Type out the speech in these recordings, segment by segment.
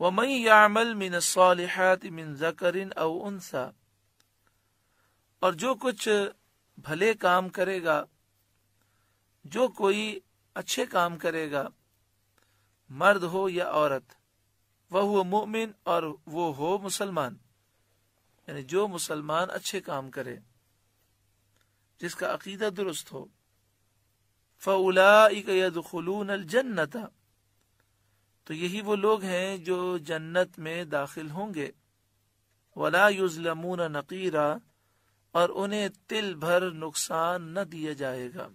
वमई यामल मिन सालिहात मिन जकरिन अव उनसा और जो कुछ भले काम करेगा जो कोई अच्छे काम करेगा मर्द हो या औरत वह हुआ मोमिन और वो हो मुसलमान यानी जो मुसलमान अच्छे काम करे जिसका अकीदा दुरुस्त हो फ़लाइक यदखलून अलजन्नता तो यही वो लोग हैं जो जन्नत में दाखिल होंगे वला युजलमून नकीरा और उन्हें तिल भर नुकसान न दिया जाएगा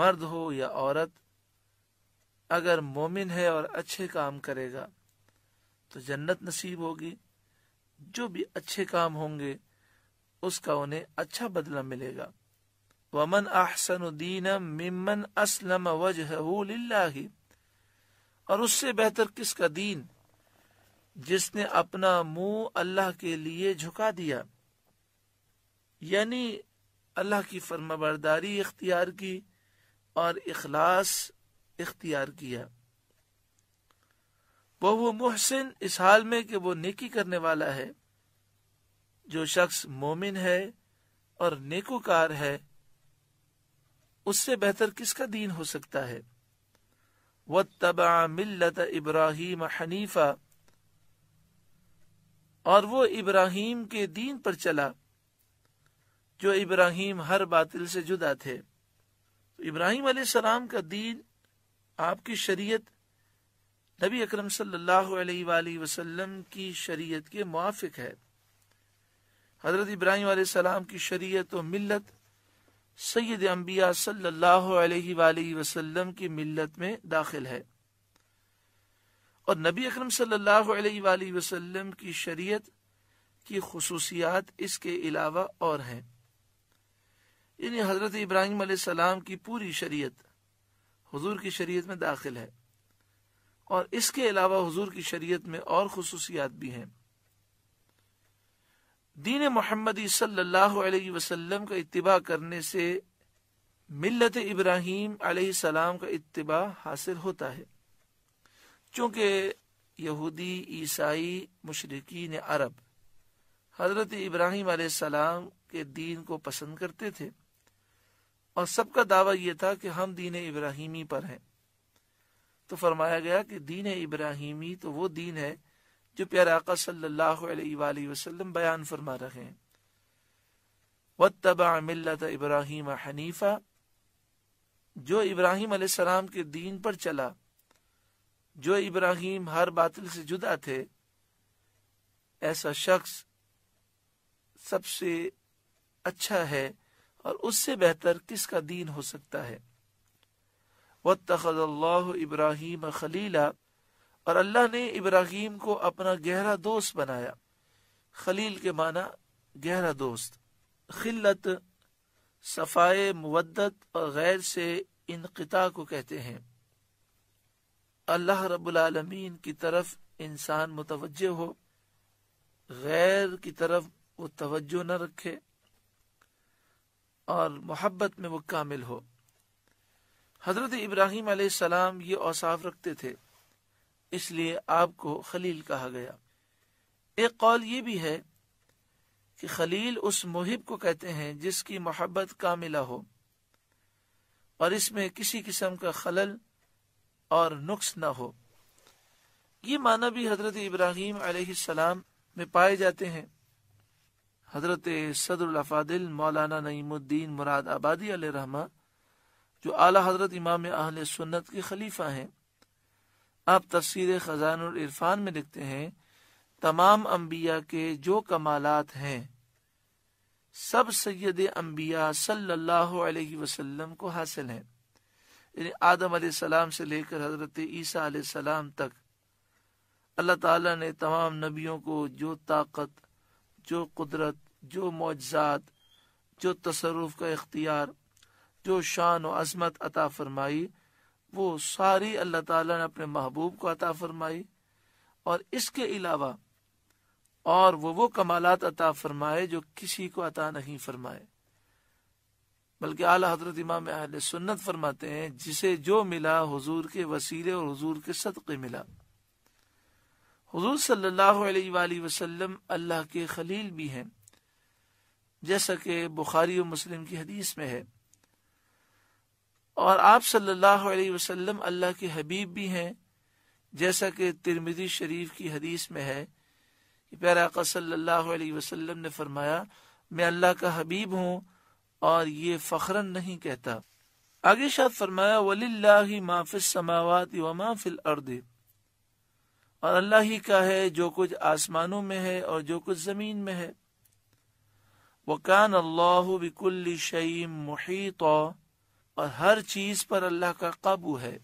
मर्द हो या औरत अगर मोमिन है और अच्छे काम करेगा तो जन्नत नसीब होगी जो भी अच्छे काम होंगे उसका उन्हें अच्छा बदला मिलेगा वमन अहसन दीन मिमन असलम वजह और उससे बेहतर किसका दीन जिसने अपना मुंह अल्लाह के लिए झुका दिया यानी अल्लाह की फर्माबरदारी इख्तियार की और इखलास इख्तियार किया वो वो मुहसिन इस हाल में कि वो नेकी करने वाला है जो शख्स मोमिन है और नेकोकार है उससे बेहतर किसका दीन हो सकता है व तबा मिलत इब्राहिम हनीफा और वो इब्राहिम के दीन पर चला जो इब्राहिम हर बातिल से जुदा थे तो इब्राहिम सलाम का दीन आपकी शरीयत नबी अकरम सल्लल्लाहु अलैहि वसल्लम की शरीयत के मुआफिक है हजरत इब्राहिम सलाम की शरीयत और मिल्लत सैद अम्बिया सल्लल्लाहु वसल्लम की मिलत में दाखिल है और नबी अकरम सल्लल्लाहु वसल्लम की शरीयत की खसूसियात इसके अलावा और हैं यानी हज़रत इब्राहिम सलाम की पूरी शरीयत हुजूर की शरीयत में दाखिल है और इसके अलावा हुजूर की शरीयत में और खसूसियात भी हैं दीन मोहम्मदी सल्लल्लाहु अलैहि वसल्लम का इतबा करने से मिलत इब्राहिम सलाम का इतबा हासिल होता है चूंकि यहूदी ईसाई मशरकिन अरब हज़रत इब्राहिम सलाम के दीन को पसंद करते थे और सबका दावा यह था कि हम दीन इब्राहिमी पर हैं तो फरमाया गया कि दीन इब्राहिमी तो वो दीन है जो प्यारा आका सल्लल्लाहु अलैहि वसल्लम बयान फरमा रहे हैं वतबा मिल्लत इब्राहिम हनीफा जो इब्राहिम सलाम के दीन पर चला जो इब्राहिम हर बातिल से जुदा थे ऐसा शख्स सबसे अच्छा है और उससे बेहतर किसका दीन हो सकता है वतखल्ला इब्राहिम खलीला और अल्लाह ने इब्राहिम को अपना गहरा दोस्त बनाया खलील के माना गहरा दोस्त खिल्लत सफ़ाए मुद्दत और गैर से इनकता को कहते हैं अल्लाह रबालमीन की तरफ इंसान मुतवजह हो गैर की तरफ वो तवज्जो न रखे और मोहब्बत में वो कामिल हो हजरत इब्राहिम सलाम ये औसाफ रखते थे इसलिए आपको खलील कहा गया एक कौल ये भी है कि खलील उस मुहिब को कहते हैं जिसकी मोहब्बत कामिला हो और इसमें किसी किस्म का खलल और नुक्स न हो ये माना भी हजरत इब्राहिम सलाम में पाए जाते हैं हजरत सदरफादिल मौलाना नईमुद्दीन मुराद आबादी रहमा जो आला हजरत इमाम अहल सुन्नत के खलीफा हैं आप तफसीर इरफान में लिखते हैं तमाम अम्बिया के जो कमालत हैं सब सैद अम्बिया सल्लल्लाहु को हासिल हैं यानी आदम सलाम से लेकर हजरत ईसा सलाम तक अल्लाह ताला ने तमाम नबियों को जो ताकत जो कुदरत जो मुआजात जो तसरुफ का इख्तियार जो शान व अजमत अता फरमाई वो सारी अल्लाह ताला ने अपने महबूब को अता फरमाई और इसके अलावा और वो वो कमालात अता फरमाए जो किसी को अता नहीं फरमाए बल्कि आला हजरत इमाम अहल सुन्नत फरमाते हैं जिसे जो मिला हुजूर के वसीले और हुजूर के सदक़े मिला हुजूर सल्लल्लाहु अलैहि वसल्लम अल्लाह के खलील भी हैं जैसा कि बुखारी और मुस्लिम की हदीस में है और आप सल्लल्लाहु अलैहि वसल्लम अल्लाह के हबीब भी हैं जैसा कि तिरमिजी शरीफ की हदीस में है कि प्यारा सल्लल्लाहु अलैहि वसल्लम ने फरमाया मैं अल्लाह का हबीब हूँ और ये फखरन नहीं कहता आगे शाह फरमाया वली माफिस समावत व अर्द और अल्लाह ही का है जो कुछ आसमानों में है और जो कुछ जमीन में है वकान अल्लाह बिकुल्ली शईम मुहित और हर चीज पर अल्लाह का काबू है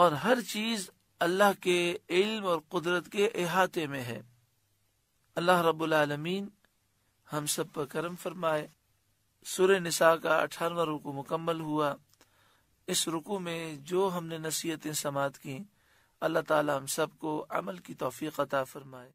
और हर चीज अल्लाह के इल्म और कुदरत के अहाते में है अल्लाह रबालमीन हम सब पर करम फरमाए सुर निसा का अठारवा रुकू मुकम्मल हुआ इस रुकू में जो हमने नसीहतें समात की अल्लाह ताला हम सबको अमल की तोफ़ी अता फरमाए